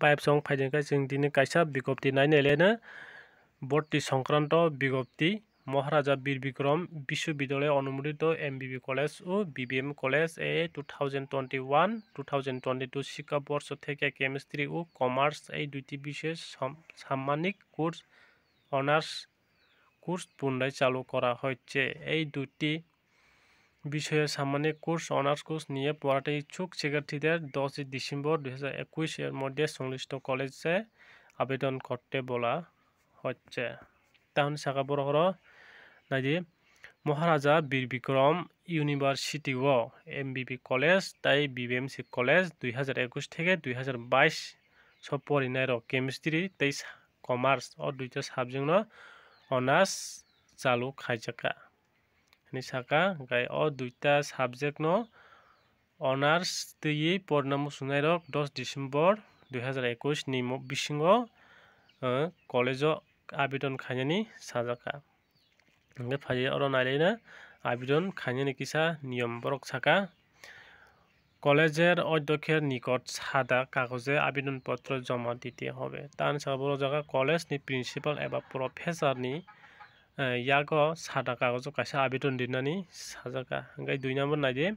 pipe song ফাইজেনকা যিনি दिनै বিজ্ঞপ্তি নাই नायनायलेनो ভর্তি সংক্রান্ত বিজ্ঞপ্তি মহারাজা বীর বিক্রম বিশ্ববিদ্যালয়ে অনুমোদিত এম এমবিবি কলেজ ও বিবিএম কলেজ এ two thousand twenty one two thousand twenty two শিক্ষাবর্ষ থেকে কেমিস্ট্রি ও কমার্স এই দুইটি বিশেষ সাম্মানিক কোর্স অনার্স কোর্স পুনরায় চালু করা হয়েছে এই দুটি বিষয়ে সামান্য কোর্স অনার্স কোর্স নিয়ে পড়াতে ইচ্ছুক শিক্ষার্থীদের দশই ডিসেম্বর দু এর মধ্যে সংশ্লিষ্ট কলেজে আবেদন করতে বলা হচ্ছে তাহলে শাখা বড় নাই মহারাজা বীর বিক্রম ইউনিভার্সিটি ও এম বিবি কলেজ তাই বিবিএমসি কলেজ দুই থেকে দুই সব পরিণয়ের কেমিস্ট্রি তেইশ কমার্স ও দুইটা সাবজেক্ট অনার্স চালু খাইজাকা এখানে শাখা গাই অ দুইটা সাবজেক্ট ন অনার্স দিয়ে পরিণাম শুনাই রক দশ ডিসেম্বর দুই হাজার একুশ নিম বিশিঙ্গ কলেজ আবেদন খাইনি সাজাকা ओमफ्राय फायो अर नायलायना आबिदन खायनायनि किसा नियम बरक साका কলেজের অধ্যক্ষের নিকট সাদা কাগজে আবেদনপত্র জমা দিতে হবে তার সাথে বড় জায়গা কলেজনি প্রিন্সিপাল এবার প্রফেসরনি ইয়াকো সাদা কাগজও কাছে আবেদন দিনানি সাজাকা ওই দুই নম্বর নাই দিয়ে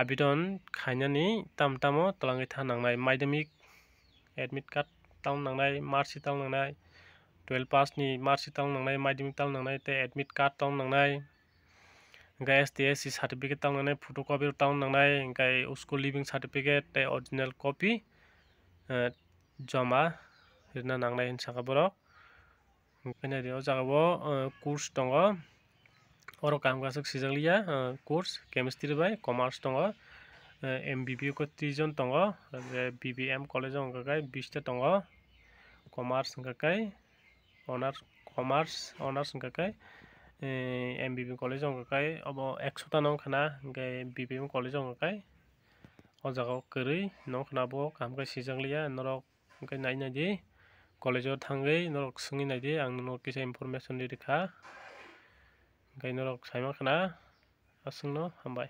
আবেদন খাইনানি তামতামো তলাঙ্গি থানাংনাই মাধ্যমিক এডমিট কার্ড তালনাংনাই মার্কশিট তালনাংনাই টুয়েলভ পাসনি মার্কশিট তালনাংনাय माध्यमिक তাलनांनाय ते एडमिट कार्ड तालनांनाय ओमफ्राय S T S C certificate तालनांनाय फट' कपि तालनांनाय ओमफ्राय स्कुल लिभिं सार्टिफिकेट ते अरिजिनेल कपि जमा लिरना नांनाय होनसाखा बरक Kenari oza kabo kurs tonga oro kam kasuk sizang liya kurs chemistry bai komars tonga mbb ko tijon tonga bbm college onga kai bista tonga komars onga kai onar komars onars onga kai mbb college onga kai obo eksota nong kana onga bbm college onga kai oza kabo kari nong kana bo kam kasuk sizang liya noro onga nai nai di কলেজত থাকেই নরক সঙ্গে নাই দিয়ে আং knock কিছু information দিয়ে রেখা গাই নরক সাইমা